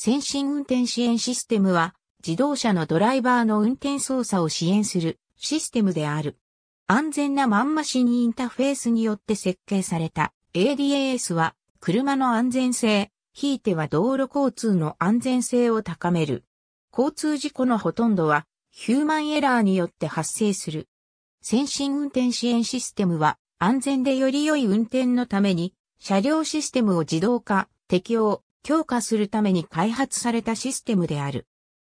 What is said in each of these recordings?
先進運転支援システムは、自動車のドライバーの運転操作を支援するシステムである。安全なマンマシンインターフェースによって設計された ADAS は、車の安全性、ひいては道路交通の安全性を高める。交通事故のほとんどは、ヒューマンエラーによって発生する。先進運転支援システムは、安全でより良い運転のために、車両システムを自動化、適用、強化するために開発されたシステムである。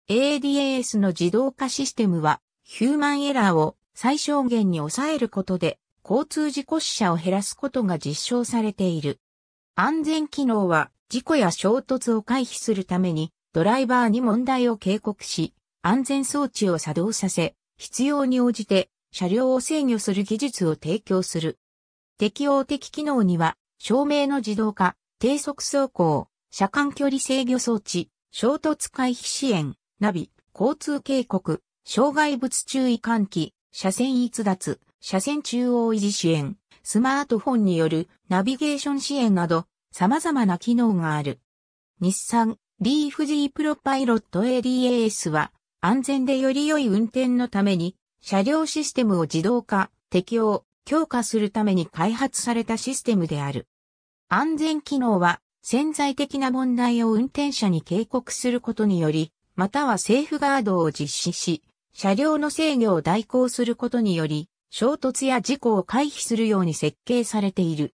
ADAS の自動化システムは、ヒューマンエラーを最小限に抑えることで、交通事故死者を減らすことが実証されている。安全機能は、事故や衝突を回避するために、ドライバーに問題を警告し、安全装置を作動させ、必要に応じて車両を制御する技術を提供する。適応的機能には、照明の自動化、低速走行、車間距離制御装置、衝突回避支援、ナビ、交通警告、障害物注意喚起、車線逸脱、車線中央維持支援、スマートフォンによるナビゲーション支援など様々な機能がある。日産リーフ G プロパイロット ADAS は安全でより良い運転のために車両システムを自動化、適用、強化するために開発されたシステムである。安全機能は潜在的な問題を運転者に警告することにより、またはセーフガードを実施し、車両の制御を代行することにより、衝突や事故を回避するように設計されている。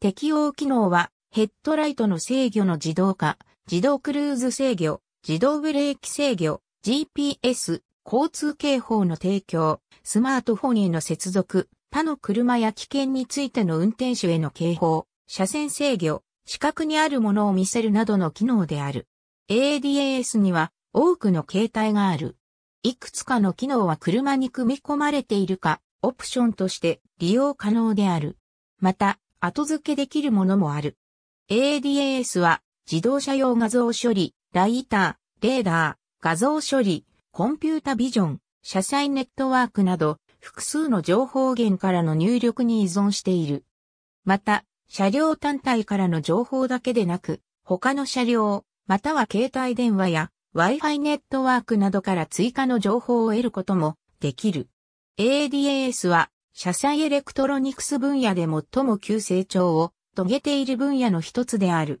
適用機能は、ヘッドライトの制御の自動化、自動クルーズ制御、自動ブレーキ制御、GPS、交通警報の提供、スマートフォンへの接続、他の車や危険についての運転手への警報、車線制御、視覚にあるものを見せるなどの機能である。ADAS には多くの形態がある。いくつかの機能は車に組み込まれているか、オプションとして利用可能である。また、後付けできるものもある。ADAS は自動車用画像処理、ライター、レーダー、画像処理、コンピュータビジョン、車載ネットワークなど複数の情報源からの入力に依存している。また、車両単体からの情報だけでなく、他の車両、または携帯電話や Wi-Fi ネットワークなどから追加の情報を得ることもできる。ADAS は、車載エレクトロニクス分野で最も急成長を遂げている分野の一つである。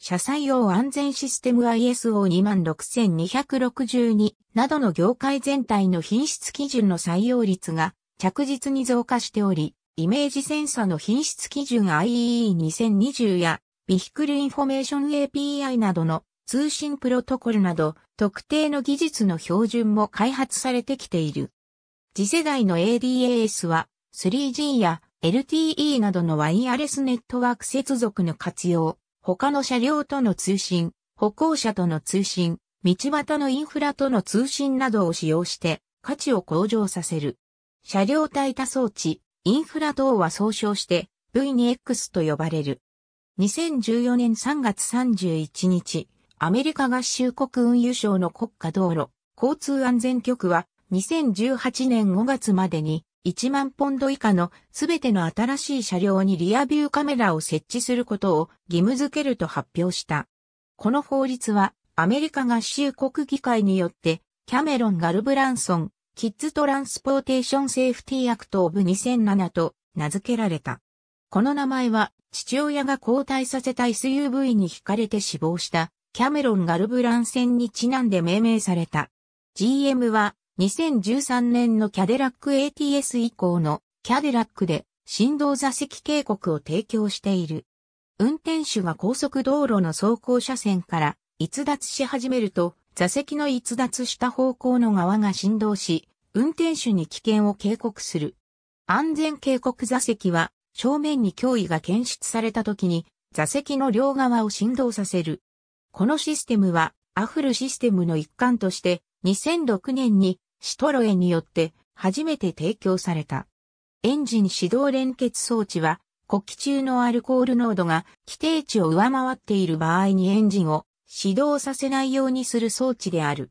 車載用安全システム ISO26262 などの業界全体の品質基準の採用率が着実に増加しており、イメージセンサの品質基準 IEE2020 や、ビヒクルインフォメーション API などの通信プロトコルなど、特定の技術の標準も開発されてきている。次世代の ADAS は、3G や LTE などのワイヤレスネットワーク接続の活用、他の車両との通信、歩行者との通信、道端のインフラとの通信などを使用して価値を向上させる。車両対多装置、インフラ等は総称して V2X と呼ばれる。2014年3月31日、アメリカ合衆国運輸省の国家道路交通安全局は2018年5月までに1万ポンド以下のすべての新しい車両にリアビューカメラを設置することを義務付けると発表した。この法律はアメリカ合衆国議会によってキャメロン・ガルブランソンキッズトランスポーテーションセーフティーアクトオブ2007と名付けられた。この名前は父親が交代させた SUV に惹かれて死亡したキャメロン・ガルブラン戦にちなんで命名された。GM は2013年のキャデラック ATS 以降のキャデラックで振動座席警告を提供している。運転手が高速道路の走行車線から逸脱し始めると座席の逸脱した方向の側が振動し、運転手に危険を警告する。安全警告座席は、正面に脅威が検出された時に、座席の両側を振動させる。このシステムは、アフルシステムの一環として、2006年にシトロエによって初めて提供された。エンジン始動連結装置は、呼気中のアルコール濃度が規定値を上回っている場合にエンジンを始動させないようにする装置である。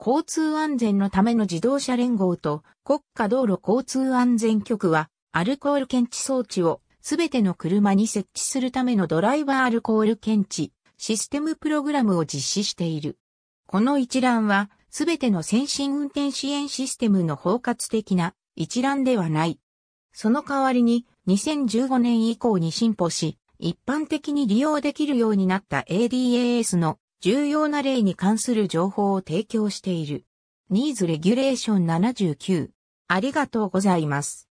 交通安全のための自動車連合と国家道路交通安全局はアルコール検知装置をすべての車に設置するためのドライバーアルコール検知システムプログラムを実施している。この一覧はすべての先進運転支援システムの包括的な一覧ではない。その代わりに2015年以降に進歩し、一般的に利用できるようになった ADAS の重要な例に関する情報を提供している。ニーズレギュレーション79。ありがとうございます。